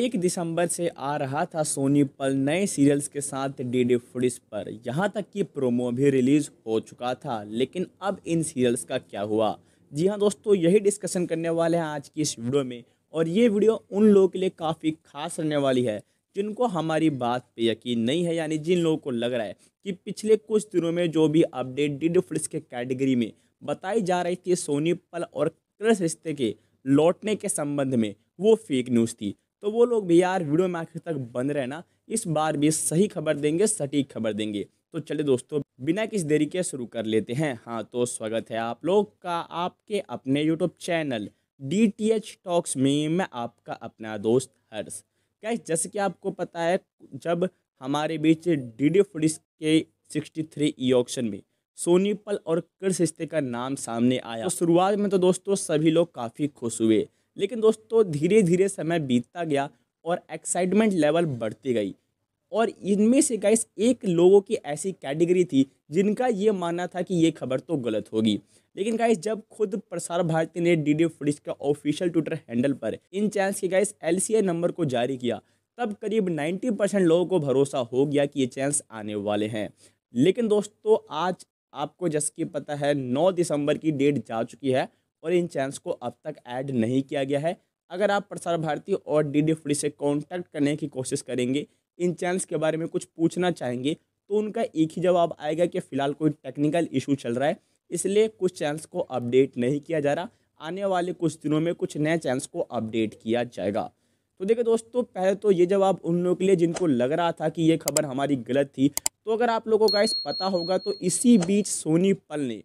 एक दिसंबर से आ रहा था सोनी पल नए सीरियल्स के साथ डी डी फुडिस पर यहाँ तक कि प्रोमो भी रिलीज़ हो चुका था लेकिन अब इन सीरियल्स का क्या हुआ जी हाँ दोस्तों यही डिस्कशन करने वाले हैं आज की इस वीडियो में और ये वीडियो उन लोगों के लिए काफ़ी खास रहने वाली है जिनको हमारी बात पे यकीन नहीं है यानी जिन लोगों को लग रहा है कि पिछले कुछ दिनों में जो भी अपडेट डी डी फ्लिक्स के कैटेगरी में बताई जा रही थी सोनी पल और क्रस रिश्ते के लौटने के संबंध में वो फेक न्यूज़ थी तो वो लोग भी यार वीडियो में आखिर तक बन रहना इस बार भी सही खबर देंगे सटीक खबर देंगे तो चले दोस्तों बिना किसी देरी के शुरू कर लेते हैं हाँ तो स्वागत है आप लोग का आपके अपने YouTube channel D T H talks में मैं आपका अपना दोस्त हर्ष क्या जैसे कि आपको पता है जब हमारे बीच डी डी फुडिस के सिक्सटी थ्री ई ऑप्शन में सोनीपल और कृष रिश्ते का नाम सामने आया तो शुरुआत में तो दोस्तों सभी लोग काफ़ी खुश हुए लेकिन दोस्तों धीरे धीरे समय बीतता गया और एक्साइटमेंट लेवल बढ़ती गई और इनमें से गाइस एक लोगों की ऐसी कैटेगरी थी जिनका ये मानना था कि ये खबर तो गलत होगी लेकिन गाइस जब खुद प्रसार भारती ने डी डी फ्रिज का ऑफिशियल ट्विटर हैंडल पर इन चैनल्स के गाइस एल नंबर को जारी किया तब करीब 90 परसेंट लोगों को भरोसा हो गया कि ये चैनल्स आने वाले हैं लेकिन दोस्तों आज आपको जैसे कि पता है नौ दिसंबर की डेट जा चुकी है और इन चैनल्स को अब तक ऐड नहीं किया गया है अगर आप प्रसार भारती और डी डी फ्री से कॉन्टैक्ट करने की कोशिश करेंगे इन चैनल्स के बारे में कुछ पूछना चाहेंगे तो उनका एक ही जवाब आएगा कि फ़िलहाल कोई टेक्निकल इशू चल रहा है इसलिए कुछ चैनल्स को अपडेट नहीं किया जा रहा आने वाले कुछ दिनों में कुछ नए चैनल्स को अपडेट किया जाएगा तो देखिए दोस्तों पहले तो ये जवाब उन लोगों के लिए जिनको लग रहा था कि ये खबर हमारी गलत थी तो अगर आप लोगों का इस पता होगा तो इसी बीच सोनी पल ने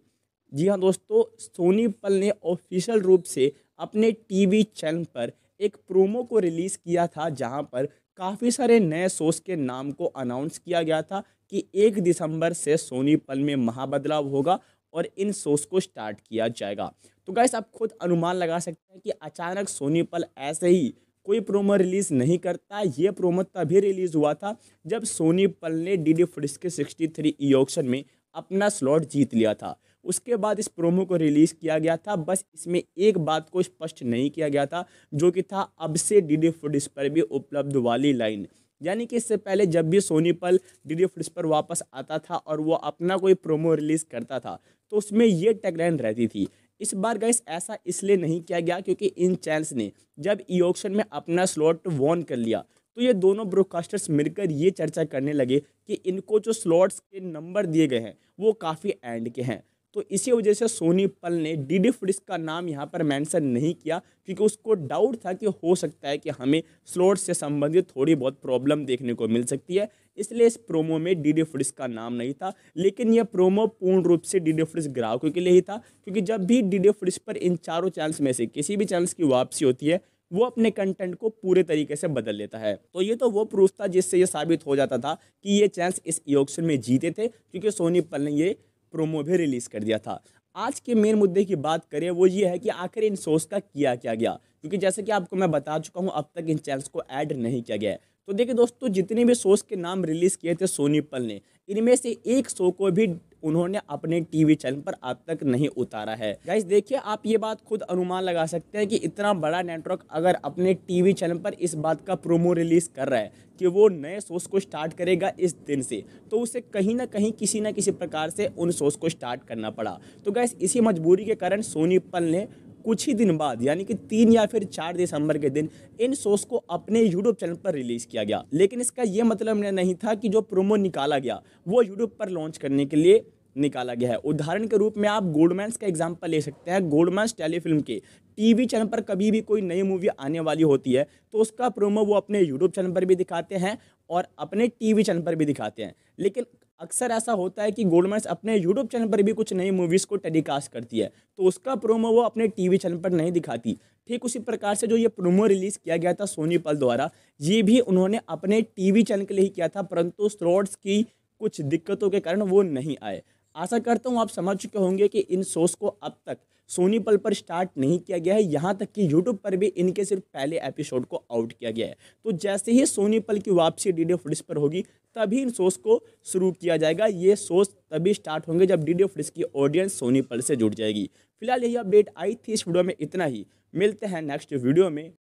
जी हाँ दोस्तों सोनी पल ने ऑफिशियल रूप से अपने टीवी चैनल पर एक प्रोमो को रिलीज़ किया था जहां पर काफ़ी सारे नए शोज़ के नाम को अनाउंस किया गया था कि एक दिसंबर से सोनी पल में महाबदलाव होगा और इन शोज़ को स्टार्ट किया जाएगा तो गैस आप खुद अनुमान लगा सकते हैं कि अचानक सोनी पल ऐसे ही कोई प्रोमो रिलीज़ नहीं करता ये प्रोमो तभी रिलीज़ हुआ था जब सोनी पल ने डी डी के सिक्सटी थ्री ई ऑप्शन में अपना स्लॉट जीत लिया था उसके बाद इस प्रोमो को रिलीज़ किया गया था बस इसमें एक बात को स्पष्ट नहीं किया गया था जो कि था अब से डी डी फूड्स पर भी उपलब्ध वाली लाइन यानी कि इससे पहले जब भी सोनी पल डी डी फूड्स पर वापस आता था और वो अपना कोई प्रोमो रिलीज़ करता था तो उसमें ये टैगलाइन रहती थी इस बार गैस ऐसा इसलिए नहीं किया गया क्योंकि इन चैनल्स ने जब ई e ऑक्शन में अपना स्लॉट वॉन कर लिया तो ये दोनों ब्रोडकास्टर्स मिलकर ये चर्चा करने लगे कि इनको जो स्लॉट्स के नंबर दिए गए हैं वो काफ़ी एंड के हैं तो इसी वजह से सोनी पल ने डी डी फ्रिस का नाम यहाँ पर मेंशन नहीं किया क्योंकि उसको डाउट था कि हो सकता है कि हमें स्लोट से संबंधित थोड़ी बहुत प्रॉब्लम देखने को मिल सकती है इसलिए इस प्रोमो में डीडी फ्रिस का नाम नहीं था लेकिन यह प्रोमो पूर्ण रूप से डी डी फ्रिस ग्राहकों के लिए ही था क्योंकि जब भी डी डी फ्रिस पर इन चारों चैनल्स में से किसी भी चैनल्स की वापसी होती है वो अपने कंटेंट को पूरे तरीके से बदल लेता है तो ये तो वो प्रूफ था जिससे ये साबित हो जाता था कि ये चैंस इस इलेक्शन में जीते थे क्योंकि सोनी पल ने ये प्रोमो भी रिलीज़ कर दिया था आज के मेन मुद्दे की बात करें वो ये है कि आखिर इन शोज़ का किया क्या गया क्योंकि जैसे कि आपको मैं बता चुका हूँ अब तक इन चैनल्स को ऐड नहीं किया गया है तो देखिए दोस्तों जितने भी शोज़ के नाम रिलीज़ किए थे सोनी पल ने इनमें से एक शो को भी उन्होंने अपने टीवी चैनल पर अब तक नहीं उतारा है गाइस देखिए आप ये बात खुद अनुमान लगा सकते हैं कि इतना बड़ा नेटवर्क अगर अपने टीवी चैनल पर इस बात का प्रोमो रिलीज़ कर रहा है कि वो नए शोज़ को स्टार्ट करेगा इस दिन से तो उसे कहीं ना कहीं किसी ना किसी प्रकार से उन शोज़ को स्टार्ट करना पड़ा तो गैस इसी मजबूरी के कारण सोनी पल ने कुछ ही दिन बाद यानी कि तीन या फिर चार दिसंबर के दिन इन शोज को अपने यूट्यूब चैनल पर रिलीज़ किया गया लेकिन इसका यह मतलब नहीं था कि जो प्रोमो निकाला गया वो यूट्यूब पर लॉन्च करने के लिए निकाला गया है उदाहरण के रूप में आप गोल्डमैन्स का एग्जाम्पल ले सकते हैं गोल्डमैन्स टेलीफिल्म के टीवी चैनल पर कभी भी कोई नई मूवी आने वाली होती है तो उसका प्रोमो वो अपने यूट्यूब चैनल पर भी दिखाते हैं और अपने टीवी चैनल पर भी दिखाते हैं लेकिन अक्सर ऐसा होता है कि गोल्डमैन्स अपने यूट्यूब चैनल पर भी कुछ नई मूवीज़ को टेलीकास्ट करती है तो उसका प्रोमो वो अपने टी चैनल पर नहीं दिखाती ठीक उसी प्रकार से जो ये प्रोमो रिलीज़ किया गया था सोनी पल द्वारा ये भी उन्होंने अपने टी चैनल के लिए ही किया था परंतु स्लॉट्स की कुछ दिक्कतों के कारण वो नहीं आए आशा करता हूँ आप समझ चुके होंगे कि इन शोज़ को अब तक सोनी पल पर स्टार्ट नहीं किया गया है यहाँ तक कि यूट्यूब पर भी इनके सिर्फ पहले एपिसोड को आउट किया गया है तो जैसे ही सोनी पल की वापसी डी डी फ्रिज पर होगी तभी इन शोज़ को शुरू किया जाएगा ये शोज तभी स्टार्ट होंगे जब डी डी फ्रिज की ऑडियंस सोनी पल से जुड़ जाएगी फिलहाल यही अपडेट आई थी इस वीडियो में इतना ही मिलते हैं नेक्स्ट वीडियो में